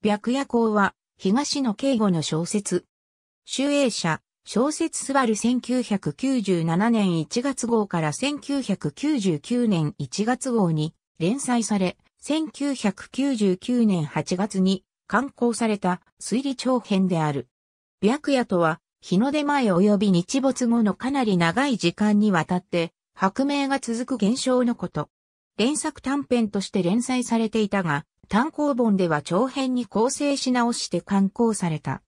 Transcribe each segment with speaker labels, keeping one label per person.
Speaker 1: 白夜行は、東野敬吾の小説。集英社、小説すばる1997年1月号から1999年1月号に連載され、1999年8月に刊行された推理長編である。白夜とは、日の出前及び日没後のかなり長い時間にわたって、白明が続く現象のこと。連作短編として連載されていたが、単行本では長編に構成し直して刊行された。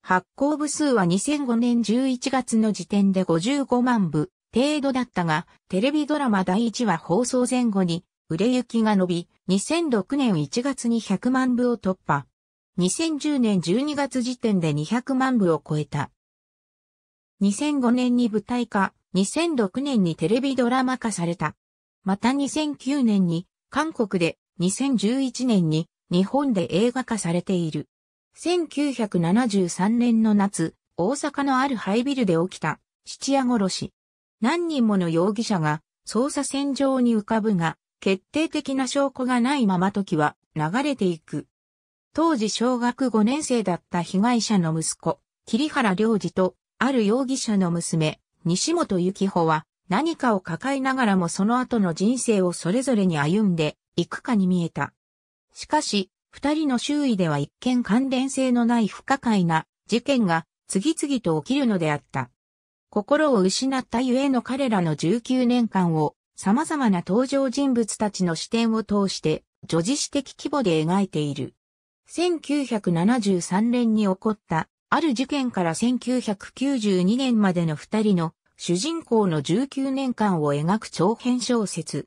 Speaker 1: 発行部数は2005年11月の時点で55万部程度だったが、テレビドラマ第1話放送前後に売れ行きが伸び、2006年1月に100万部を突破。2010年12月時点で200万部を超えた。2005年に舞台化、2006年にテレビドラマ化された。また2009年に韓国で2011年に日本で映画化されている。1973年の夏、大阪のある廃ビルで起きた、質屋殺し。何人もの容疑者が捜査線上に浮かぶが、決定的な証拠がないまま時は流れていく。当時小学5年生だった被害者の息子、桐原良二と、ある容疑者の娘、西本幸穂は、何かを抱えながらもその後の人生をそれぞれに歩んで行くかに見えた。しかし、二人の周囲では一見関連性のない不可解な事件が次々と起きるのであった。心を失ったゆえの彼らの19年間を様々な登場人物たちの視点を通して女児史的規模で描いている。1973年に起こったある事件から1992年までの二人の主人公の19年間を描く長編小説、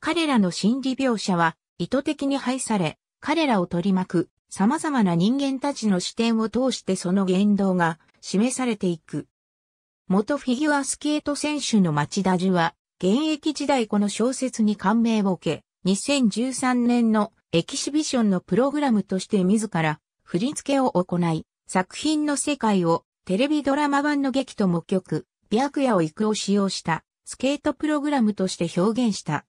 Speaker 1: 彼らの心理描写は意図的に排され、彼らを取り巻く様々な人間たちの視点を通してその言動が示されていく。元フィギュアスケート選手の町田樹は、現役時代この小説に感銘を受け、2013年のエキシビションのプログラムとして自ら振り付けを行い、作品の世界をテレビドラマ版の劇と目曲、白夜を行くを使用したスケートプログラムとして表現した。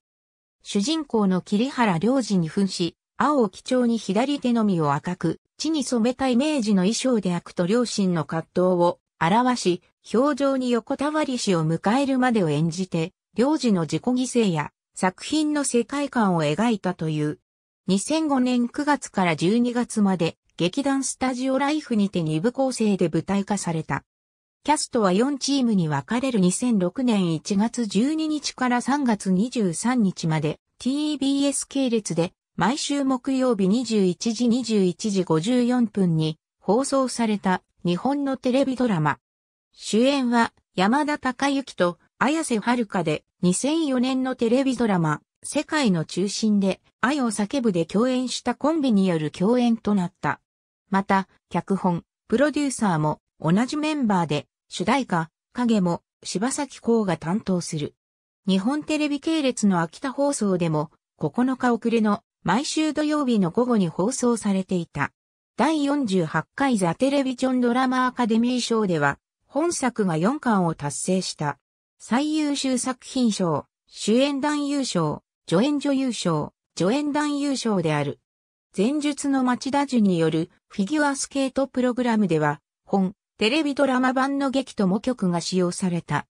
Speaker 1: 主人公の桐原良二に扮し、青を基調に左手のみを赤く、地に染めたイメージの衣装で悪と両親の葛藤を表し、表情に横たわり死を迎えるまでを演じて、領事の自己犠牲や作品の世界観を描いたという。2005年9月から12月まで劇団スタジオライフにて二部構成で舞台化された。キャストは4チームに分かれる2006年1月12日から3月23日まで TBS 系列で毎週木曜日21時21時54分に放送された日本のテレビドラマ。主演は山田孝之と綾瀬はるかで2004年のテレビドラマ世界の中心で愛を叫ぶで共演したコンビによる共演となった。また、脚本、プロデューサーも同じメンバーで、主題歌、影も柴崎孝が担当する。日本テレビ系列の秋田放送でも、9日遅れの毎週土曜日の午後に放送されていた。第48回ザ・テレビジョンドラマアカデミー賞では、本作が4巻を達成した。最優秀作品賞、主演男優賞、助演女優賞、助演男優賞である。前述の町田樹によるフィギュアスケートプログラムでは、本、テレビドラマ版の劇とも曲が使用された。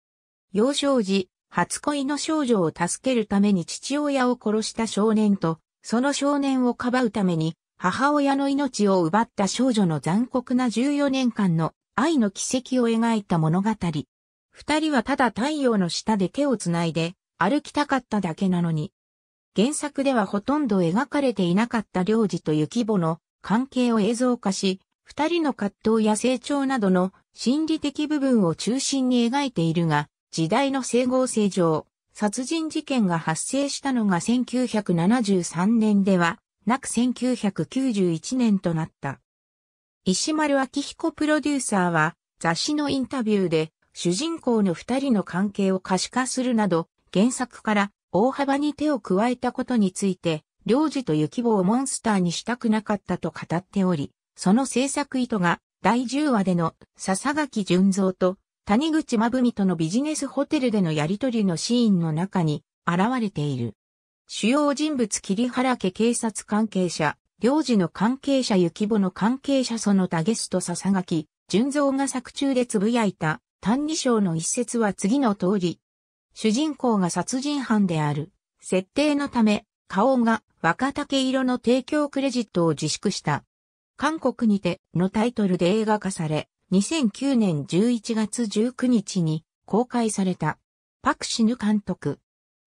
Speaker 1: 幼少時、初恋の少女を助けるために父親を殺した少年と、その少年をかばうために、母親の命を奪った少女の残酷な14年間の愛の奇跡を描いた物語。二人はただ太陽の下で手をつないで歩きたかっただけなのに。原作ではほとんど描かれていなかった領事と雪母の関係を映像化し、二人の葛藤や成長などの心理的部分を中心に描いているが、時代の整合性上、殺人事件が発生したのが1973年では、なく1991年となった。石丸昭彦プロデューサーは、雑誌のインタビューで、主人公の二人の関係を可視化するなど、原作から大幅に手を加えたことについて、領事と雪棒をモンスターにしたくなかったと語っており、その制作意図が第10話での笹垣純三と谷口真文とのビジネスホテルでのやりとりのシーンの中に現れている。主要人物桐原家警察関係者、領事の関係者雪母の関係者その他ゲスト笹垣、純三が作中でつぶやいた、単二章の一節は次の通り。主人公が殺人犯である。設定のため、顔が若竹色の提供クレジットを自粛した。韓国にてのタイトルで映画化され、2009年11月19日に公開された。パクシヌ監督。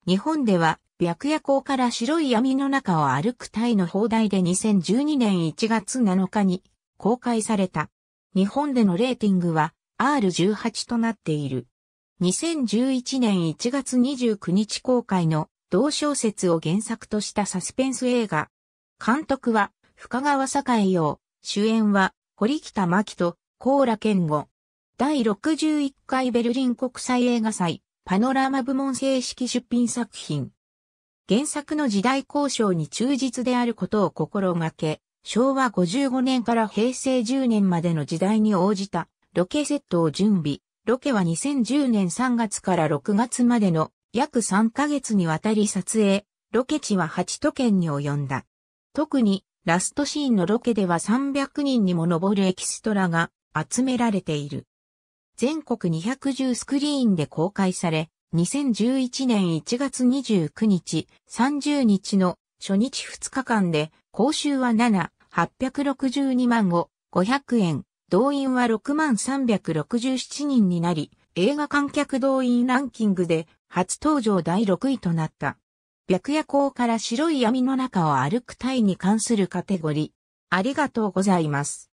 Speaker 1: 日本では、白夜行から白い闇の中を歩くタイの放題で2012年1月7日に公開された。日本でのレーティングは R18 となっている。2011年1月29日公開の同小説を原作としたサスペンス映画。監督は深川栄洋、主演は、堀北真希と、高良健吾。第61回ベルリン国際映画祭、パノラマ部門正式出品作品。原作の時代交渉に忠実であることを心がけ、昭和55年から平成10年までの時代に応じたロケセットを準備。ロケは2010年3月から6月までの約3ヶ月にわたり撮影。ロケ地は8都県に及んだ。特にラストシーンのロケでは300人にも上るエキストラが集められている。全国210スクリーンで公開され、2011年1月29日、30日の初日2日間で、講習は7、862万5、500円、動員は6万367人になり、映画観客動員ランキングで初登場第6位となった。白夜行から白い闇の中を歩く体に関するカテゴリー。ありがとうございます。